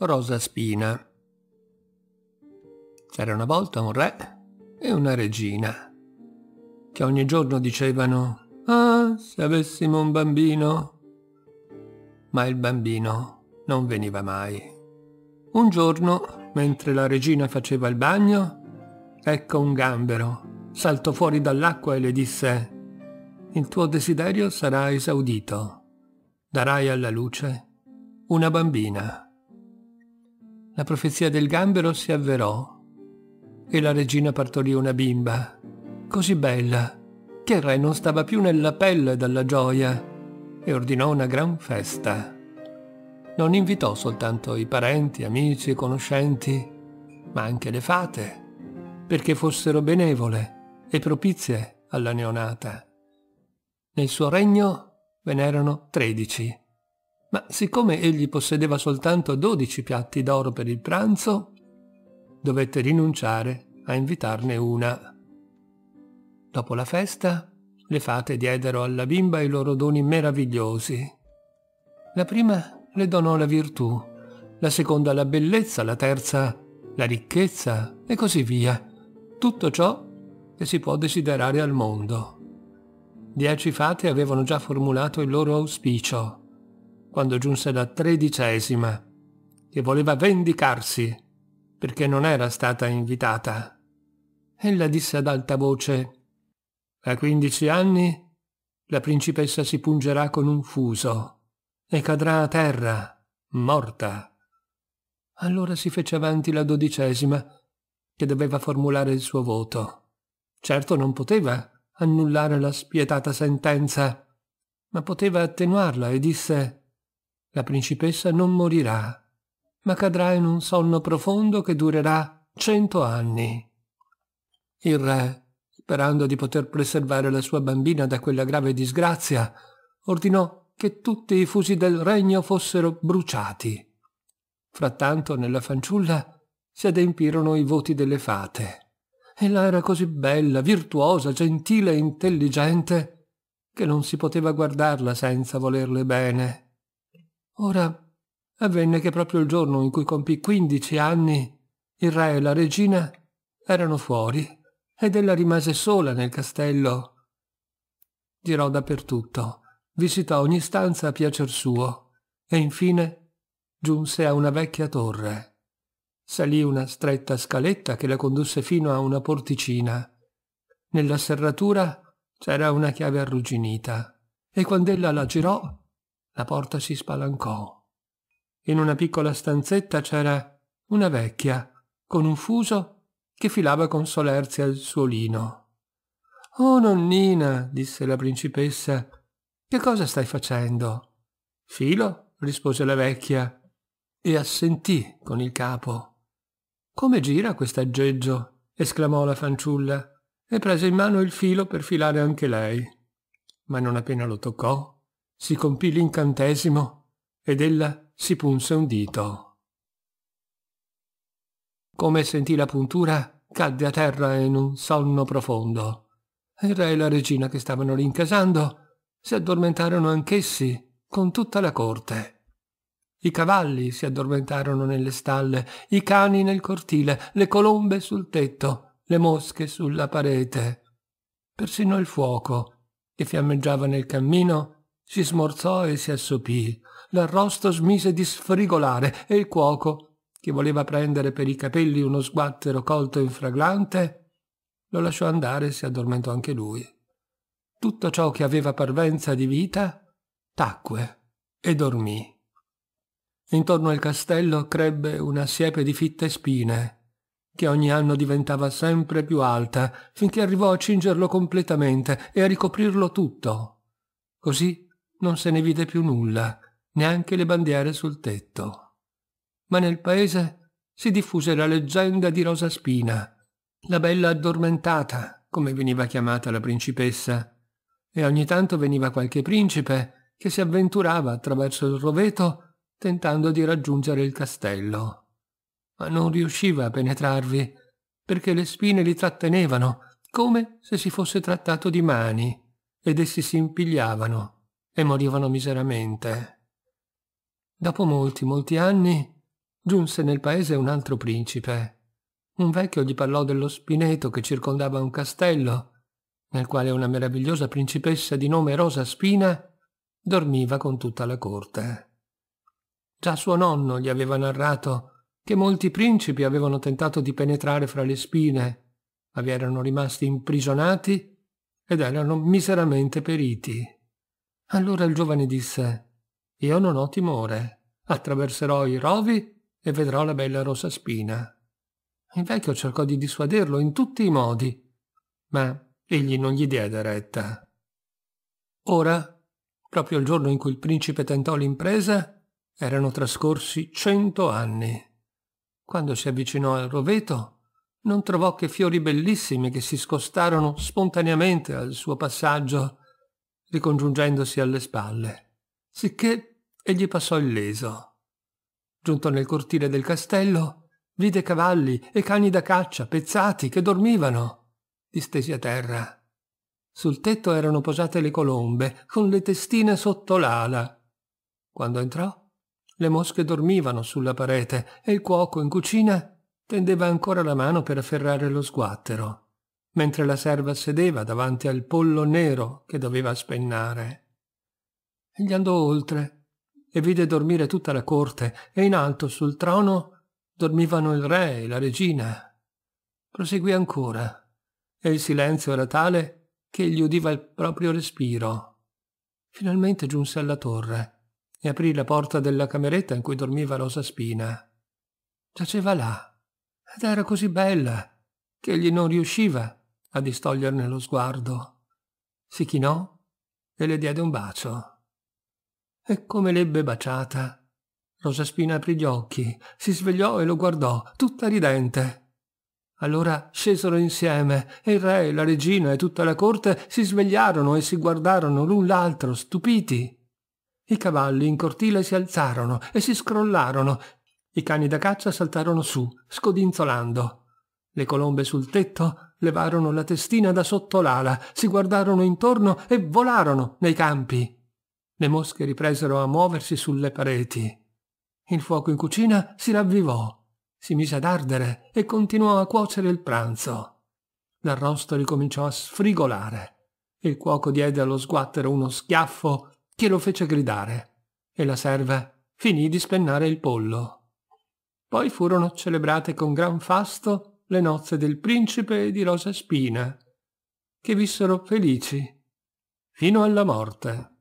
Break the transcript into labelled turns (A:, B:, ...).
A: Rosa Spina. C'era una volta un re e una regina, che ogni giorno dicevano «Ah, se avessimo un bambino!» Ma il bambino non veniva mai. Un giorno, mentre la regina faceva il bagno, ecco un gambero, saltò fuori dall'acqua e le disse «Il tuo desiderio sarà esaudito. Darai alla luce una bambina» la profezia del gambero si avverò e la regina partorì una bimba, così bella, che il re non stava più nella pelle dalla gioia e ordinò una gran festa. Non invitò soltanto i parenti, amici e conoscenti, ma anche le fate, perché fossero benevole e propizie alla neonata. Nel suo regno ve n'erano tredici ma siccome egli possedeva soltanto dodici piatti d'oro per il pranzo, dovette rinunciare a invitarne una. Dopo la festa, le fate diedero alla bimba i loro doni meravigliosi. La prima le donò la virtù, la seconda la bellezza, la terza la ricchezza e così via. Tutto ciò che si può desiderare al mondo. Dieci fate avevano già formulato il loro auspicio quando giunse la tredicesima, che voleva vendicarsi perché non era stata invitata. Ella disse ad alta voce «A quindici anni la principessa si pungerà con un fuso e cadrà a terra, morta». Allora si fece avanti la dodicesima, che doveva formulare il suo voto. Certo non poteva annullare la spietata sentenza, ma poteva attenuarla e disse la principessa non morirà, ma cadrà in un sonno profondo che durerà cento anni. Il re, sperando di poter preservare la sua bambina da quella grave disgrazia, ordinò che tutti i fusi del regno fossero bruciati. Frattanto nella fanciulla si adempirono i voti delle fate. Ella era così bella, virtuosa, gentile e intelligente che non si poteva guardarla senza volerle bene. Ora, avvenne che proprio il giorno in cui compì quindici anni, il re e la regina erano fuori ed ella rimase sola nel castello. Girò dappertutto, visitò ogni stanza a piacer suo e infine giunse a una vecchia torre. Salì una stretta scaletta che la condusse fino a una porticina. Nella serratura c'era una chiave arrugginita e quando ella la girò la porta si spalancò. In una piccola stanzetta c'era una vecchia con un fuso che filava con solerzia il suo lino. Oh nonnina, disse la principessa, che cosa stai facendo? Filo, rispose la vecchia, e assentì con il capo. Come gira quest'aggeggio? esclamò la fanciulla e prese in mano il filo per filare anche lei. Ma non appena lo toccò, si compì l'incantesimo ed ella si punse un dito. Come sentì la puntura, cadde a terra in un sonno profondo. Il re e la regina che stavano rincasando si addormentarono anch'essi con tutta la corte. I cavalli si addormentarono nelle stalle, i cani nel cortile, le colombe sul tetto, le mosche sulla parete. Persino il fuoco, che fiammeggiava nel cammino, si smorzò e si assopì. L'arrosto smise di sfrigolare e il cuoco, che voleva prendere per i capelli uno sguattero colto in fraglante, lo lasciò andare e si addormentò anche lui. Tutto ciò che aveva parvenza di vita tacque e dormì. Intorno al castello crebbe una siepe di fitte spine, che ogni anno diventava sempre più alta, finché arrivò a cingerlo completamente e a ricoprirlo tutto. Così non se ne vide più nulla, neanche le bandiere sul tetto. Ma nel paese si diffuse la leggenda di Rosa Spina, la bella addormentata, come veniva chiamata la principessa, e ogni tanto veniva qualche principe che si avventurava attraverso il roveto tentando di raggiungere il castello. Ma non riusciva a penetrarvi, perché le spine li trattenevano, come se si fosse trattato di mani, ed essi si impigliavano e morivano miseramente. Dopo molti, molti anni, giunse nel paese un altro principe. Un vecchio gli parlò dello spineto che circondava un castello, nel quale una meravigliosa principessa di nome Rosa Spina dormiva con tutta la corte. Già suo nonno gli aveva narrato che molti principi avevano tentato di penetrare fra le spine, ma vi erano rimasti imprigionati ed erano miseramente periti. Allora il giovane disse, Io non ho timore, attraverserò i rovi e vedrò la bella rossa spina. Il vecchio cercò di dissuaderlo in tutti i modi, ma egli non gli diede retta. Ora, proprio il giorno in cui il principe tentò l'impresa, erano trascorsi cento anni. Quando si avvicinò al roveto, non trovò che fiori bellissimi che si scostarono spontaneamente al suo passaggio ricongiungendosi alle spalle, sicché egli passò illeso. Giunto nel cortile del castello, vide cavalli e cani da caccia pezzati che dormivano, distesi a terra. Sul tetto erano posate le colombe, con le testine sotto l'ala. Quando entrò, le mosche dormivano sulla parete e il cuoco in cucina tendeva ancora la mano per afferrare lo sguattero mentre la serva sedeva davanti al pollo nero che doveva spennare. Egli andò oltre e vide dormire tutta la corte e in alto sul trono dormivano il re e la regina. Proseguì ancora e il silenzio era tale che gli udiva il proprio respiro. Finalmente giunse alla torre e aprì la porta della cameretta in cui dormiva Rosa Spina. Giaceva là ed era così bella che egli non riusciva a distoglierne lo sguardo. Si chinò e le diede un bacio. E come l'ebbe baciata, Spina aprì gli occhi, si svegliò e lo guardò, tutta ridente. Allora scesero insieme e il re, la regina e tutta la corte si svegliarono e si guardarono l'un l'altro, stupiti. I cavalli in cortile si alzarono e si scrollarono. I cani da caccia saltarono su, scodinzolando. Le colombe sul tetto levarono la testina da sotto l'ala, si guardarono intorno e volarono nei campi. Le mosche ripresero a muoversi sulle pareti. Il fuoco in cucina si ravvivò, si mise ad ardere e continuò a cuocere il pranzo. L'arrosto ricominciò a sfrigolare. Il cuoco diede allo sguattero uno schiaffo che lo fece gridare e la serva finì di spennare il pollo. Poi furono celebrate con gran fasto le nozze del principe e di Rosa Spina, che vissero felici fino alla morte.